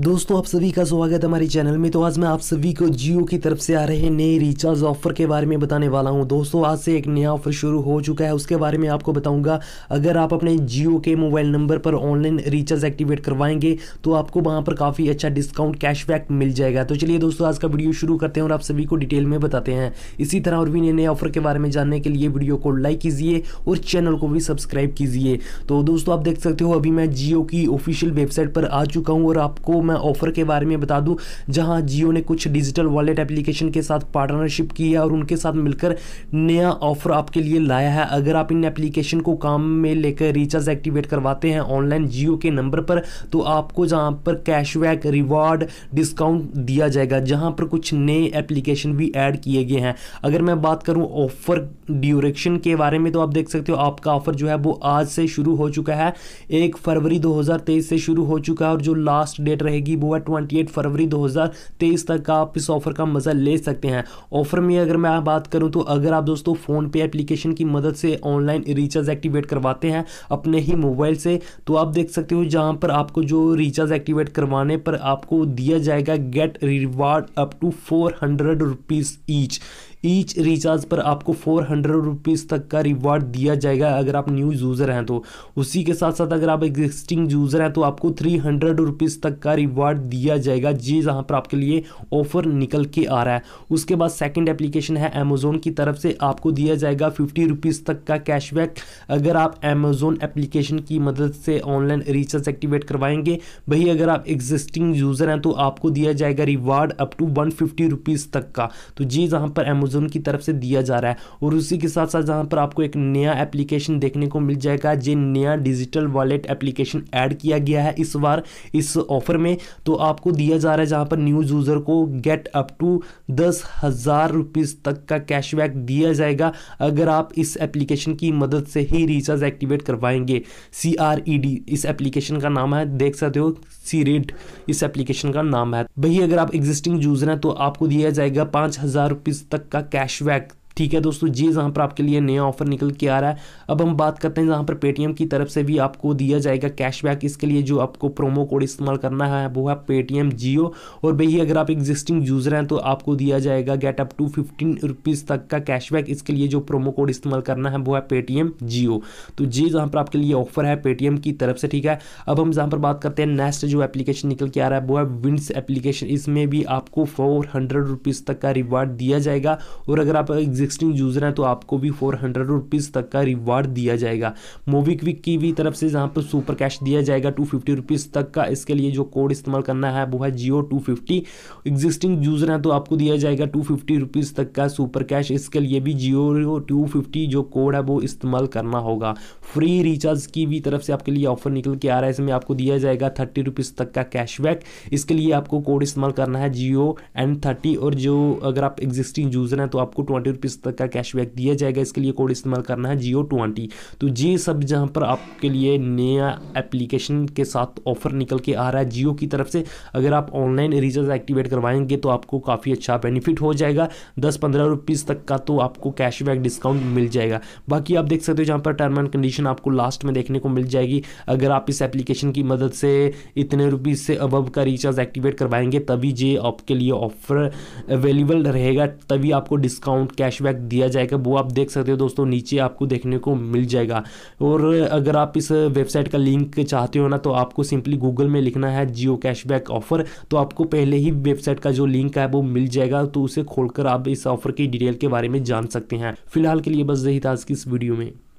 दोस्तों आप सभी का स्वागत है हमारे चैनल में तो आज मैं आप सभी को जियो की तरफ से आ रहे नए रिचार्ज ऑफर के बारे में बताने वाला हूं दोस्तों आज से एक नया ऑफर शुरू हो चुका है उसके बारे में आपको बताऊंगा अगर आप अपने जियो के मोबाइल नंबर पर ऑनलाइन रिचार्ज एक्टिवेट करवाएंगे तो आपको वहां पर काफ़ी अच्छा डिस्काउंट कैशबैक मिल जाएगा तो चलिए दोस्तों आज का वीडियो शुरू करते हैं और आप सभी को डिटेल में बताते हैं इसी तरह और भी नए नए ऑफर के बारे में जानने के लिए वीडियो को लाइक कीजिए और चैनल को भी सब्सक्राइब कीजिए तो दोस्तों आप देख सकते हो अभी मैं जियो की ऑफिशियल वेबसाइट पर आ चुका हूँ और आपको मैं ऑफर के बारे में बता दूं जहां जियो ने कुछ डिजिटल वॉलेट एप्लीकेशन के साथ पार्टनरशिप की है और उनके साथ मिलकर नया ऑफर आपके लिए लाया है अगर आप इन एप्लीकेशन को काम में लेकर रिचार्ज एक्टिवेट करवाते हैं ऑनलाइन जियो के नंबर पर तो आपको जहाँ पर कैशबैक रिवॉर्ड डिस्काउंट दिया जाएगा जहाँ पर कुछ नए एप्लीकेशन भी ऐड किए गए हैं अगर मैं बात करूँ ऑफर ड्यूरेक्शन के बारे में तो आप देख सकते हो आपका ऑफर जो है वो आज से शुरू हो चुका है एक फरवरी 2023 से शुरू हो चुका है और जो लास्ट डेट रहे रहेगी वो है ट्वेंटी फरवरी दो तक का आप इस ऑफर का मज़ा ले सकते हैं ऑफर में अगर मैं बात करूँ तो अगर आप दोस्तों फ़ोन पे एप्लीकेशन की मदद से ऑनलाइन रिचार्ज एक्टिवेट करवाते हैं अपने ही मोबाइल से तो आप देख सकते हो जहाँ पर आपको जो रिचार्ज एक्टिवेट करवाने पर आपको दिया जाएगा get reward up to four hundred rupees each each recharge पर आपको फोर हंड्रेड रुपीज़ तक का रिवार्ड दिया जाएगा अगर आप न्यू यूज़र हैं तो उसी के साथ साथ अगर आप एग्जिस्टिंग यूज़र हैं तो आपको थ्री हंड्रेड रुपीज़ तक का रिवार्ड दिया जाएगा जी जहाँ पर आपके लिए ऑफर निकल के आ रहा है उसके बाद सेकेंड एप्लीकेशन है अमेजोन की तरफ से आपको दिया जाएगा फिफ्टी रुपीज़ तक का कैशबैक अगर आप अमेजोन एप्लीकेशन की मदद से ऑनलाइन रिचार्ज एक्टिवेट करवाएंगे वही अगर आप एग्जिस्टिंग यूज़र हैं तो आपको दिया जाएगा reward up to one fifty rupees तक का तो जी जहाँ पर अमेजोन अमेजोन की तरफ से दिया जा रहा है और उसी के साथ साथ जहाँ पर आपको एक नया एप्लीकेशन देखने को मिल जाएगा जो नया डिजिटल वॉलेट एप्लीकेशन ऐड किया गया है इस बार इस ऑफर में तो आपको दिया जा रहा है जहाँ पर न्यूज यूज़र को गेट अप टू दस हज़ार रुपीज़ तक का कैशबैक दिया जाएगा अगर आप इस एप्लीकेशन की मदद से ही रिचार्ज एक्टिवेट करवाएंगे सी आर ई डी इस एप्लीकेशन का नाम है देख सकते हो सी रेड e इस एप्लीकेशन का नाम है भाई अगर आप एग्जिस्टिंग यूज़र हैं तो आपको दिया जाएगा पाँच हज़ार रुपीज़ तक का cashback ठीक है दोस्तों जी जहाँ पर आपके लिए नया ऑफर निकल के आ रहा है अब हम बात करते हैं जहाँ पर पेटीएम की तरफ से भी आपको दिया जाएगा कैशबैक इसके लिए जो आपको प्रोमो कोड इस्तेमाल करना है वो है पेटीएम जियो और वही अगर आप एग्जिस्टिंग यूज़र हैं तो आपको दिया जाएगा get up to fifteen rupees तक का कैशबैक इसके लिए जो प्रोमो कोड इस्तेमाल करना है वो है पेटीएम जियो तो जी जहाँ पर आपके लिए ऑफर है पेटीएम की तरफ से ठीक है अब हम जहाँ पर बात करते हैं नेक्स्ट जो एप्लीकेशन निकल के आ रहा है वो है विंडस एप्लीकेशन इसमें भी आपको फोर हंड्रेड रुपीज़ तक का रिवार्ड दिया जाएगा और अगर आप एग्जिस्टिंग यूज़र हैं तो आपको भी फोर हंड्रेड रुपीज़ तक का रिवार्ड दिया जाएगा मोबीक्विक की भी तरफ से जहाँ पर सुपर कैश दिया जाएगा टू फिफ्टी रुपीज़ तक का इसके लिए जो कोड इस्तेमाल करना है वो है Jio two fifty existing user हैं तो आपको दिया जाएगा टू फिफ्टी रुपीज़ तक का सुपर कैश इसके लिए भी जियो टू फिफ्टी जो कोड है वो इस्तेमाल करना होगा फ्री रिचार्ज की भी तरफ से आपके लिए ऑफर निकल के आ रहा है इसमें आपको दिया जाएगा थर्टी रुपीज़ तक का कैशबैक इसके लिए आपको कोड इस्तेमाल करना है जियो एंड थर्टी और जो अगर आप एग्जिस्टिंग यूज़र हैं तो आपको ट्वेंटी रुपीज़ रुपीज़ तक का कैशबैक दिया जाएगा इसके लिए कोड इस्तेमाल करना है जियो ट्वेंटी तो ये सब जहाँ पर आपके लिए नया एप्लीकेशन के साथ ऑफर निकल के आ रहा है जियो की तरफ से अगर आप ऑनलाइन रिचार्ज एक्टिवेट करवाएंगे तो आपको काफ़ी अच्छा बेनिफिट हो जाएगा दस पंद्रह रुपीज़ तक का तो आपको कैशबैक डिस्काउंट मिल जाएगा बाकी आप देख सकते हो जहाँ पर टर्म एंड कंडीशन आपको लास्ट में देखने को मिल जाएगी अगर आप इस एप्लीकेशन की मदद से इतने रुपीज़ से अबव का रिचार्ज एक्टिवेट करवाएंगे तभी ये आपके लिए ऑफर अवेलेबल रहेगा तभी आपको डिस्काउंट कैश कैशबैक दिया जाएगा वो आप देख सकते हो दोस्तों नीचे आपको देखने को मिल जाएगा और अगर आप इस वेबसाइट का लिंक चाहते हो ना तो आपको सिंपली गूगल में लिखना है जियो कैशबैक ऑफर तो आपको पहले ही वेबसाइट का जो लिंक है वो मिल जाएगा तो उसे खोलकर आप इस ऑफर की डिटेल के बारे में जान सकते हैं फिलहाल के लिए बस यही था आज की इस वीडियो में